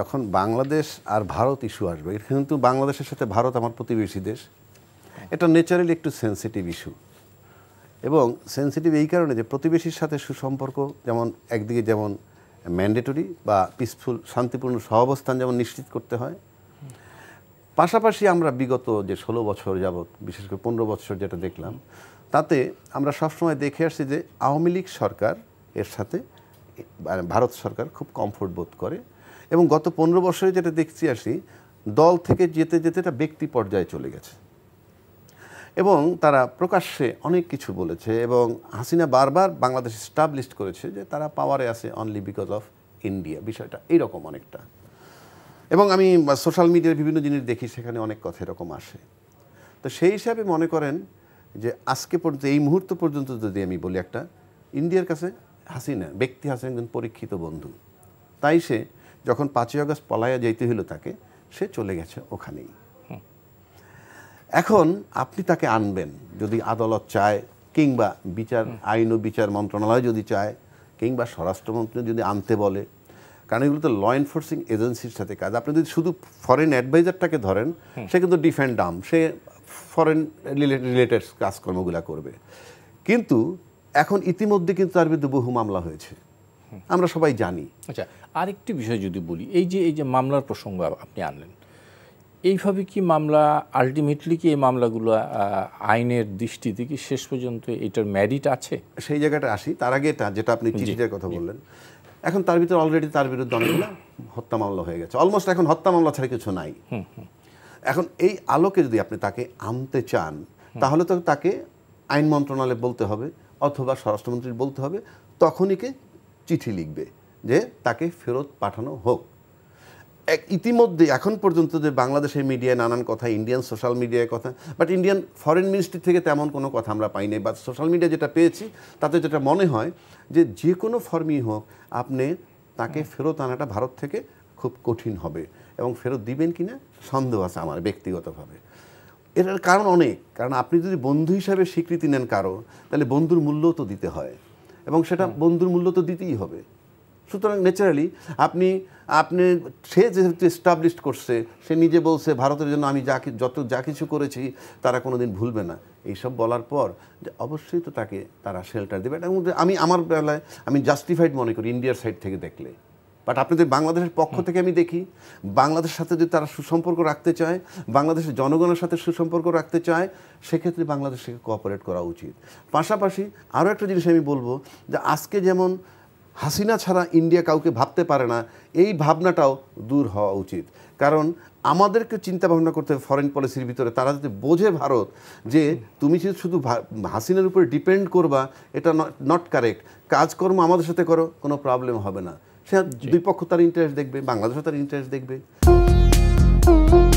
যখন বাংলাদেশ আর ভারত ইস্যু আসবে কিন্তু বাংলাদেশের সাথে ভারত আমার প্রতিবেশী দেশ এটা নেচারালি একটু সেন্সিটিভ ইস্যু এবং সেন্সিটিভ এই কারণে যে প্রতিবেশীর সাথে সুসম্পর্ক যেমন একদিকে যেমন ম্যান্ডেটরি বা পিসফুল শান্তিপূর্ণ সহাবস্থান যেমন নিশ্চিত করতে হয় পাশাপাশি আমরা বিগত যে ষোলো বছর যাবৎ বিশেষ করে পনেরো বছর যেটা দেখলাম তাতে আমরা সবসময় দেখে আসছি যে আওয়ামী লীগ সরকার এর সাথে ভারত সরকার খুব কমফোর্ট বোধ করে এবং গত পনেরো বছরে যেটা দেখছি আসি দল থেকে যেতে যেতে এটা ব্যক্তি পর্যায়ে চলে গেছে এবং তারা প্রকাশ্যে অনেক কিছু বলেছে এবং হাসিনা বারবার বাংলাদেশ স্টাবলিশ করেছে যে তারা পাওয়ারে আছে অনলি বিকজ অফ ইন্ডিয়া বিষয়টা এইরকম অনেকটা এবং আমি সোশ্যাল মিডিয়ার বিভিন্ন জিনিস দেখি সেখানে অনেক কথা এরকম আসে তো সেই হিসাবে মনে করেন যে আজকে পর্যন্ত এই মুহূর্ত পর্যন্ত যদি আমি বলি একটা ইন্ডিয়ার কাছে হাসিনা ব্যক্তি হাসিনা একজন পরীক্ষিত বন্ধু তাই সে যখন পাঁচই আগস্ট পলাইয়া যাইতে হইল তাকে সে চলে গেছে ওখানেই এখন আপনি তাকে আনবেন যদি আদালত চায় কিংবা বিচার আইন ও বিচার মন্ত্রণালয় যদি চায় কিংবা স্বরাষ্ট্রমন্ত্রী যদি আনতে বলে কারণ এগুলো তো ল এনফোর্সিং এজেন্সির সাথে কাজ আপনি যদি শুধু ফরেন অ্যাডভাইজারটাকে ধরেন সে কিন্তু ডিফেন্ড আর্ম সে ফরেন রিলেটেড কাজকর্মগুলো করবে কিন্তু এখন ইতিমধ্যে কিন্তু তার বিরুদ্ধে বহু মামলা হয়েছে আমরা সবাই জানি আচ্ছা আরেকটি বিষয় যদি বলি এই যে এই যে মামলার প্রসঙ্গ আপনি আনলেন এইভাবে কি মামলা আলটিমেটলি কি এই মামলাগুলো আইনের দৃষ্টিতে কি শেষ পর্যন্ত এটার ম্যারিট আছে সেই জায়গাটা আসি তার আগে এটা যেটা আপনি চিঠিটার কথা বললেন এখন তার ভিতরে অলরেডি তার বিরুদ্ধে অনেকগুলো হত্যা মামলা হয়ে গেছে অলমোস্ট এখন হত্যা মামলা ছাড়া কিছু নাই এখন এই আলোকে যদি আপনি তাকে আনতে চান তাহলে তো তাকে আইন মন্ত্রণালয়ে বলতে হবে অথবা স্বরাষ্ট্রমন্ত্রীর বলতে হবে তখনই কে চিঠি লিখবে যে তাকে ফেরত পাঠানো হোক এক ইতিমধ্যে এখন পর্যন্ত যে বাংলাদেশের মিডিয়ায় নানান কথা ইন্ডিয়ান সোশ্যাল মিডিয়ায় কথা বাট ইন্ডিয়ান ফরেন মিনিস্ট্রি থেকে তেমন কোনো কথা আমরা পাই নাই বা সোশ্যাল মিডিয়া যেটা পেয়েছি তাতে যেটা মনে হয় যে যে কোনো ফর্মই হোক আপনি তাকে ফেরত আনাটা ভারত থেকে খুব কঠিন হবে এবং ফেরত দিবেন কি না সন্দেহ আছে আমার ব্যক্তিগতভাবে এটার কারণ অনেক কারণ আপনি যদি বন্ধু হিসাবে স্বীকৃতি নেন কারো তাহলে বন্ধুর মূল্যও তো দিতে হয় এবং সেটা বন্ধুর মূল্য তো দিতেই হবে সুতরাং ন্যাচারালি আপনি আপনি সে যেহেতু এস্টাবলিশ করছে সে নিজে বলছে ভারতের জন্য আমি যা যত যা কিছু করেছি তারা কোনো দিন ভুলবে না এইসব বলার পর যে অবশ্যই তো তাকে তারা শেল্টার দেবে এটার মধ্যে আমি আমার বেলায় আমি জাস্টিফাইড মনে করি ইন্ডিয়ার সাইড থেকে দেখলে বাট আপনাদের বাংলাদেশের পক্ষ থেকে আমি দেখি বাংলাদেশের সাথে যদি তারা সুসম্পর্ক রাখতে চায় বাংলাদেশের জনগণের সাথে সুসম্পর্ক রাখতে চায় সেক্ষেত্রে বাংলাদেশকে কোঅপারেট করা উচিত পাশাপাশি আরও একটা জিনিস আমি বলবো যে আজকে যেমন হাসিনা ছাড়া ইন্ডিয়া কাউকে ভাবতে পারে না এই ভাবনাটাও দূর হওয়া উচিত কারণ আমাদেরকে চিন্তা ভাবনা করতে হবে ফরেন পলিসির ভিতরে তারা যদি বোঝে ভারত যে তুমি যদি শুধু হাসিনার উপরে ডিপেন্ড করবা এটা নট কারেক্ট কাজকর্ম আমাদের সাথে করো কোনো প্রবলেম হবে না সে দুই পক্ষ তার ইন্টারেস্ট দেখবে বাংলাদেশও তার ইন্টারেস্ট দেখবে